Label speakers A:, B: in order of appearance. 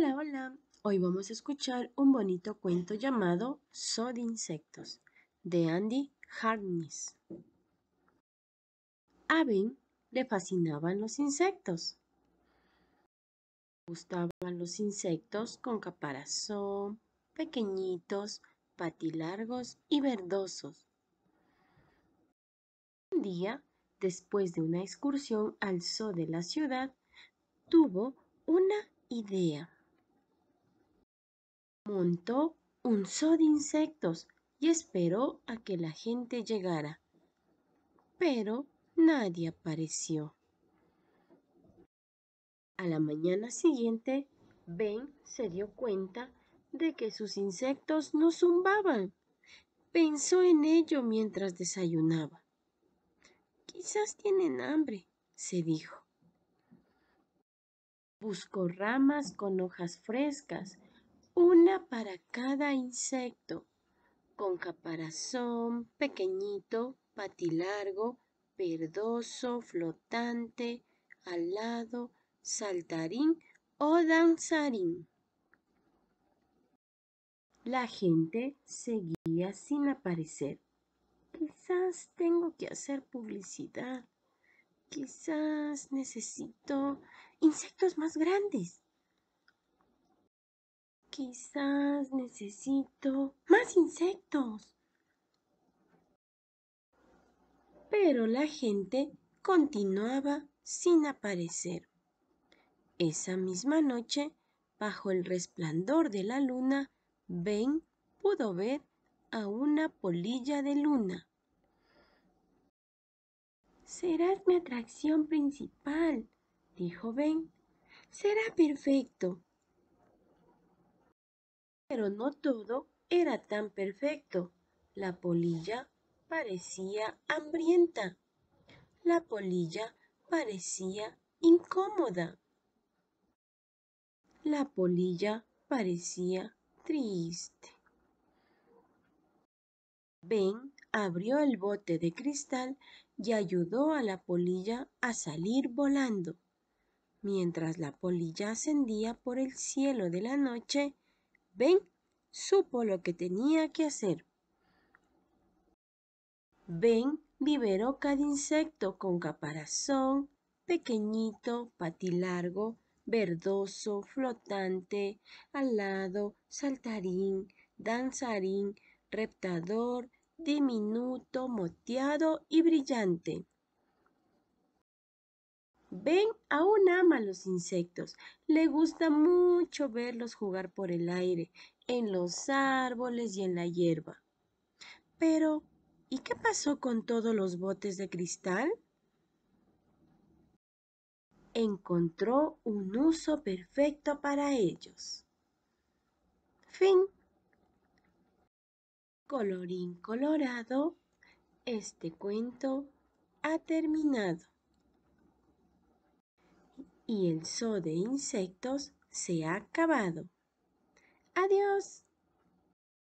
A: Hola, hola. Hoy vamos a escuchar un bonito cuento llamado Zoo de Insectos de Andy Harkness. A Ben le fascinaban los insectos. Le Gustaban los insectos con caparazón, pequeñitos, patilargos y verdosos. Un día, después de una excursión al zoo de la ciudad, tuvo una idea montó un zoo de insectos y esperó a que la gente llegara. Pero nadie apareció. A la mañana siguiente, Ben se dio cuenta de que sus insectos no zumbaban. Pensó en ello mientras desayunaba. Quizás tienen hambre, se dijo. Buscó ramas con hojas frescas una para cada insecto, con caparazón pequeñito, patilargo, verdoso, flotante, alado, saltarín o danzarín. La gente seguía sin aparecer. Quizás tengo que hacer publicidad. Quizás necesito insectos más grandes. Quizás necesito más insectos. Pero la gente continuaba sin aparecer. Esa misma noche, bajo el resplandor de la luna, Ben pudo ver a una polilla de luna. Serás mi atracción principal, dijo Ben. Será perfecto. Pero no todo era tan perfecto. La polilla parecía hambrienta. La polilla parecía incómoda. La polilla parecía triste. Ben abrió el bote de cristal y ayudó a la polilla a salir volando. Mientras la polilla ascendía por el cielo de la noche, Ben supo lo que tenía que hacer. Ben liberó cada insecto con caparazón, pequeñito, patilargo, verdoso, flotante, alado, saltarín, danzarín, reptador, diminuto, moteado y brillante. Ben aún ama los insectos. Le gusta mucho verlos jugar por el aire, en los árboles y en la hierba. Pero, ¿y qué pasó con todos los botes de cristal? Encontró un uso perfecto para ellos. Fin. Colorín colorado, este cuento ha terminado y el zoo de insectos se ha acabado. Adiós.